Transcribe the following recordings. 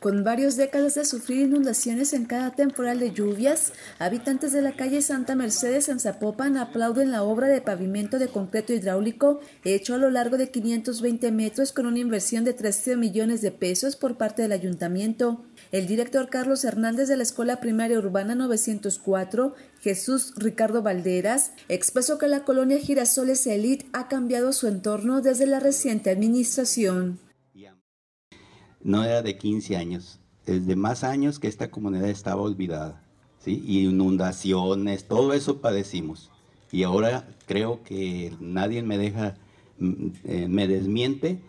Con varias décadas de sufrir inundaciones en cada temporal de lluvias, habitantes de la calle Santa Mercedes en Zapopan aplauden la obra de pavimento de concreto hidráulico hecho a lo largo de 520 metros con una inversión de 13 millones de pesos por parte del ayuntamiento. El director Carlos Hernández de la Escuela Primaria Urbana 904, Jesús Ricardo Valderas, expresó que la colonia Girasoles Elite ha cambiado su entorno desde la reciente administración no era de 15 años, es de más años que esta comunidad estaba olvidada, ¿sí? inundaciones, todo eso padecimos. Y ahora creo que nadie me deja, mm, eh, me desmiente.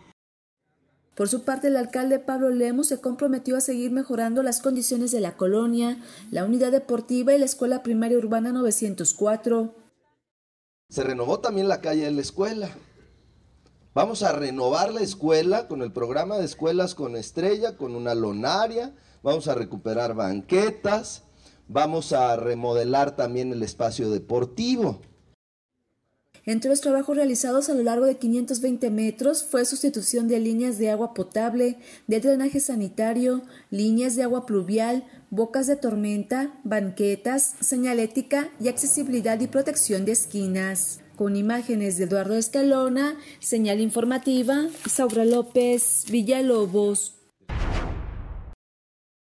Por su parte, el alcalde Pablo Lemos se comprometió a seguir mejorando las condiciones de la colonia, la unidad deportiva y la escuela primaria urbana 904. Se renovó también la calle de la escuela, Vamos a renovar la escuela con el programa de escuelas con estrella, con una lonaria, vamos a recuperar banquetas, vamos a remodelar también el espacio deportivo. Entre los trabajos realizados a lo largo de 520 metros fue sustitución de líneas de agua potable, de drenaje sanitario, líneas de agua pluvial, bocas de tormenta, banquetas, señalética y accesibilidad y protección de esquinas con imágenes de Eduardo Escalona, señal informativa, Saura López, Villalobos,